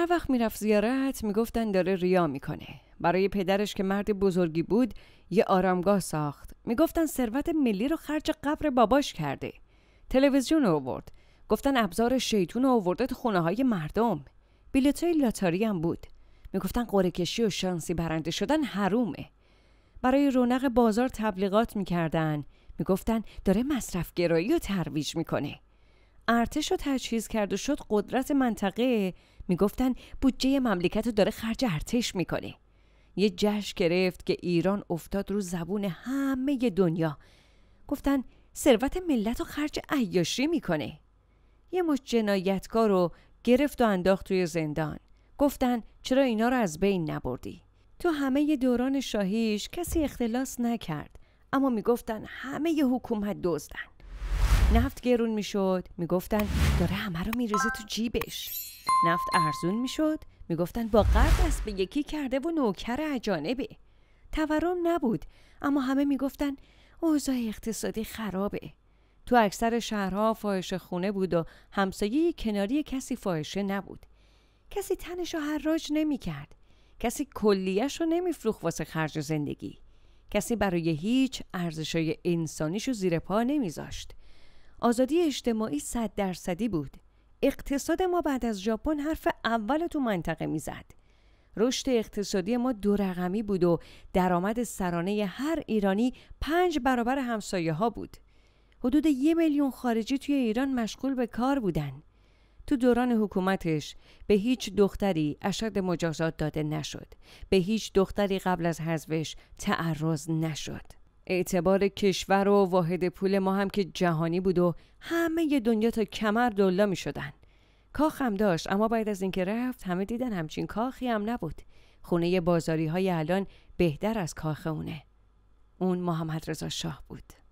هر وقت میرفت زیارت میگفتن داره ریا میکنه برای پدرش که مرد بزرگی بود یه آرامگاه ساخت میگفتن ثروت ملی رو خرج قبر باباش کرده تلویزیون رو آورد گفتن ابزار شیطون رو آورده تو خونه های مردم های لاتاری هم بود میگفتن قره کشی و شانسی برنده شدن حرومه برای رونق بازار تبلیغات میکردن میگفتن داره مصرف گرایی و ترویج میکنه ارتش رو تجهیز کرد و شد قدرت منطقه میگفتن بودجه مملکت رو داره خرج ارتش میکنه یه جشن گرفت که ایران افتاد رو زبون همه دنیا گفتن ثروت ملت رو خرج عیاشی میکنه یه مش جنایتکار رو گرفت و انداخت توی زندان گفتن چرا اینا رو از بین نبردی تو همه دوران شاهیش کسی اختلاس نکرد اما میگفتن همه حکومت دزدن نفت گرون میشد میگفتن داره همه رو میریزه تو جیبش نفت ارزون میشد میگفتن با قرض است به یکی کرده و نوکر اجانبه تورم نبود اما همه میگفتن اوضاع اقتصادی خرابه تو اکثر شهرها فاحشه خونه بود و همسایه کناری کسی فاحشه نبود کسی تنش رو حراج نمیکرد کسی کلیهش رو نمیفروخت واسه خرج زندگی کسی برای هیچ ارزشای انسانیش رو زیر پا نمیذاشت آزادی اجتماعی صد درصدی بود اقتصاد ما بعد از ژاپن حرف اول تو منطقه میزد رشد اقتصادی ما دو رقمی بود و درآمد سرانه هر ایرانی پنج برابر همسایه ها بود حدود یه میلیون خارجی توی ایران مشغول به کار بودن تو دوران حکومتش به هیچ دختری اشد مجازات داده نشد به هیچ دختری قبل از حذفش تعرض نشد اعتبار کشور و واحد پول ما هم که جهانی بود و همه دنیا تا کمر دلا می شدن. کاخ هم داشت اما بعد از اینکه رفت همه دیدن همچین کاخی هم نبود. خونه بازاری های الان بهتر از کاخ اونه. اون محمد رضا شاه بود.